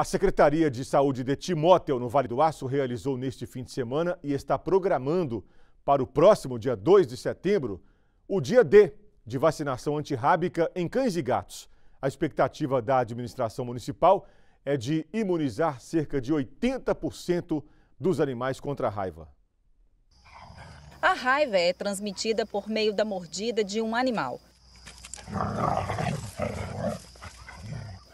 A Secretaria de Saúde de Timóteo, no Vale do Aço, realizou neste fim de semana e está programando para o próximo dia 2 de setembro o dia D de vacinação antirrábica em cães e gatos. A expectativa da administração municipal é de imunizar cerca de 80% dos animais contra a raiva. A raiva é transmitida por meio da mordida de um animal.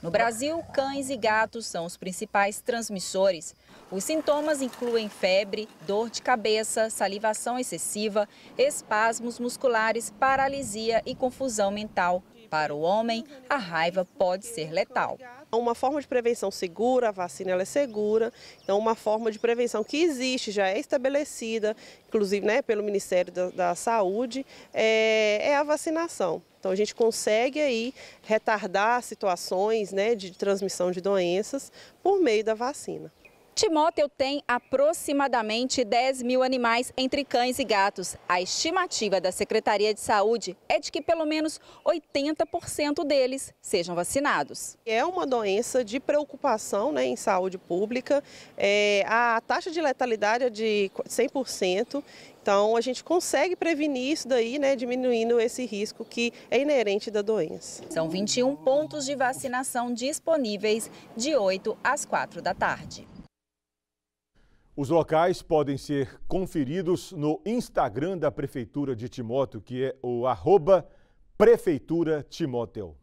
No Brasil, cães e gatos são os principais transmissores. Os sintomas incluem febre, dor de cabeça, salivação excessiva, espasmos musculares, paralisia e confusão mental. Para o homem, a raiva pode ser letal. Uma forma de prevenção segura, a vacina é segura, então uma forma de prevenção que existe, já é estabelecida, inclusive né, pelo Ministério da, da Saúde, é, é a vacinação. Então a gente consegue aí retardar situações né, de transmissão de doenças por meio da vacina. Timóteo tem aproximadamente 10 mil animais entre cães e gatos. A estimativa da Secretaria de Saúde é de que pelo menos 80% deles sejam vacinados. É uma doença de preocupação né, em saúde pública. É, a taxa de letalidade é de 100%. Então, a gente consegue prevenir isso daí, né, diminuindo esse risco que é inerente da doença. São 21 pontos de vacinação disponíveis de 8 às 4 da tarde. Os locais podem ser conferidos no Instagram da Prefeitura de Timóteo, que é o arroba Prefeitura Timóteo.